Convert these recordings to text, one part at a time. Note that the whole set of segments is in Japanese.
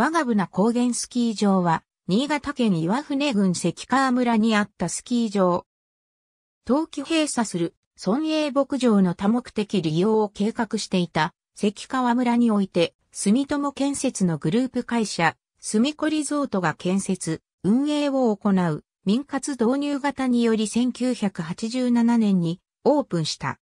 我が部な高原スキー場は、新潟県岩船郡関川村にあったスキー場。冬季閉鎖する、村営牧場の多目的利用を計画していた、関川村において、住友建設のグループ会社、住子リゾートが建設、運営を行う、民活導入型により1987年にオープンした。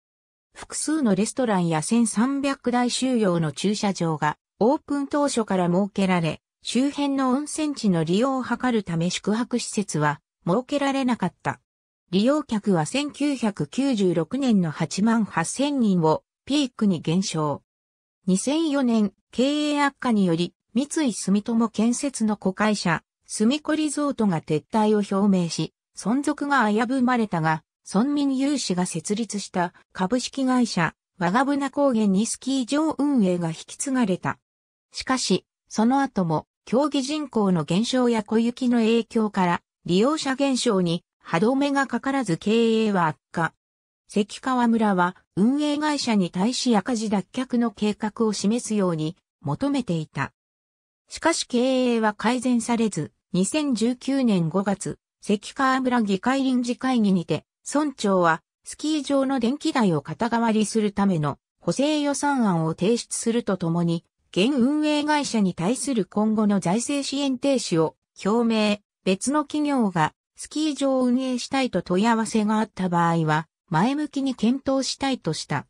複数のレストランや1300台収容の駐車場がオープン当初から設けられ、周辺の温泉地の利用を図るため宿泊施設は設けられなかった。利用客は1996年の8万8000人をピークに減少。2004年、経営悪化により、三井住友建設の子会社、住子リゾートが撤退を表明し、存続が危ぶまれたが、村民有志が設立した株式会社、我が船高原にスキー場運営が引き継がれた。しかし、その後も、競技人口の減少や小雪の影響から、利用者減少に歯止めがかからず経営は悪化。関川村は運営会社に対し赤字脱却の計画を示すように求めていた。しかし経営は改善されず、2019年5月、関川村議会臨時会議にて、村長はスキー場の電気代を肩代わりするための補正予算案を提出するとともに、現運営会社に対する今後の財政支援停止を表明、別の企業がスキー場を運営したいと問い合わせがあった場合は、前向きに検討したいとした。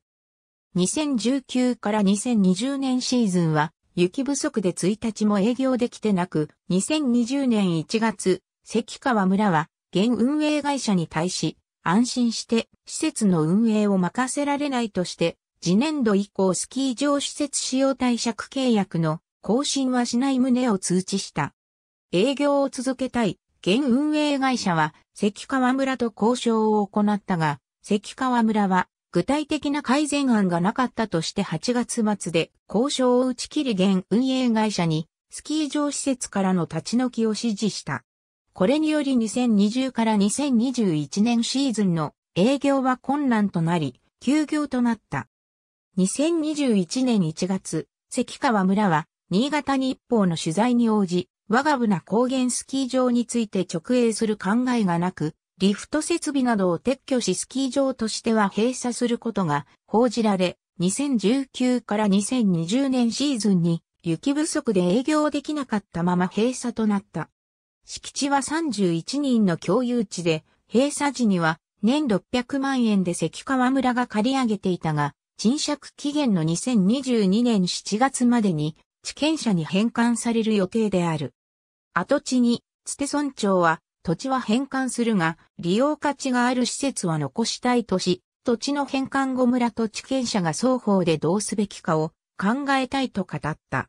2019から2020年シーズンは、雪不足で1日も営業できてなく、2020年1月、関川村は、現運営会社に対し、安心して施設の運営を任せられないとして、次年度以降スキー場施設使用貸借契約の更新はしない旨を通知した。営業を続けたい、現運営会社は関川村と交渉を行ったが、関川村は具体的な改善案がなかったとして8月末で交渉を打ち切り現運営会社にスキー場施設からの立ち退きを指示した。これにより2020から2021年シーズンの営業は困難となり、休業となった。2021年1月、関川村は、新潟日報の取材に応じ、我が部な高原スキー場について直営する考えがなく、リフト設備などを撤去しスキー場としては閉鎖することが報じられ、2019から2020年シーズンに雪不足で営業できなかったまま閉鎖となった。敷地は31人の共有地で、閉鎖時には年600万円で関川村が借り上げていたが、賃借期限の2022年7月までに地権者に返還される予定である。跡地に、つて村長は、土地は返還するが、利用価値がある施設は残したいとし、土地の返還後村と地権者が双方でどうすべきかを考えたいと語った。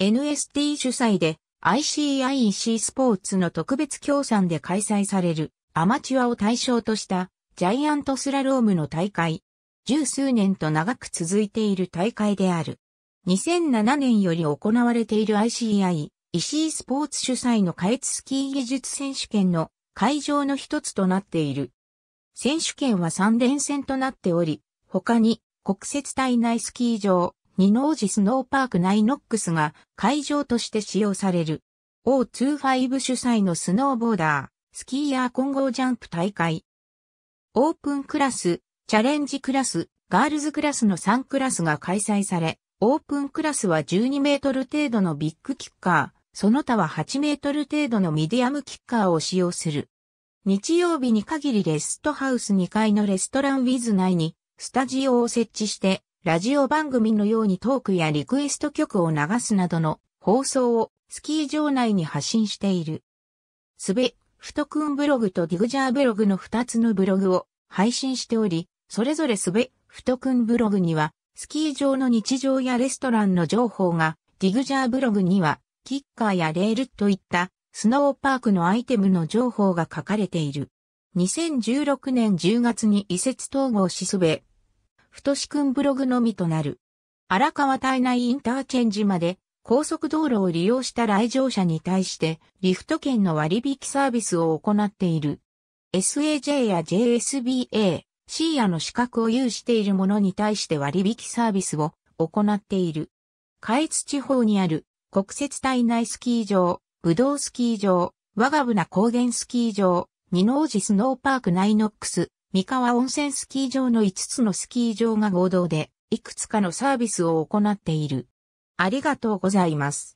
NST 主催で ICIEC スポーツの特別協賛で開催されるアマチュアを対象としたジャイアントスラロームの大会、十数年と長く続いている大会である。2007年より行われている ICI、石井スポーツ主催の下越スキー技術選手権の会場の一つとなっている。選手権は3連戦となっており、他に国設体内スキー場、二ノージスノーパーク内ノックスが会場として使用される。O25 主催のスノーボーダー、スキーヤー混合ジャンプ大会。オープンクラス、チャレンジクラス、ガールズクラスの3クラスが開催され、オープンクラスは12メートル程度のビッグキッカー、その他は8メートル程度のミディアムキッカーを使用する。日曜日に限りレストハウス2階のレストランウィズ内にスタジオを設置して、ラジオ番組のようにトークやリクエスト曲を流すなどの放送をスキー場内に発信している。すべ、ふとくんブログとディグジャーブログの2つのブログを配信しており、それぞれすべ、ふとくんブログには、スキー場の日常やレストランの情報が、ディグジャーブログには、キッカーやレールといった、スノーパークのアイテムの情報が書かれている。2016年10月に移設統合しすべ、ふとしくんブログのみとなる。荒川体内インターチェンジまで高速道路を利用した来場者に対してリフト券の割引サービスを行っている。SAJ や JSBA、シーアの資格を有している者に対して割引サービスを行っている。海津地方にある国設体内スキー場、武道スキー場、我がな高原スキー場、二能寺スノーパークナイノックス、三河温泉スキー場の5つのスキー場が合同で、いくつかのサービスを行っている。ありがとうございます。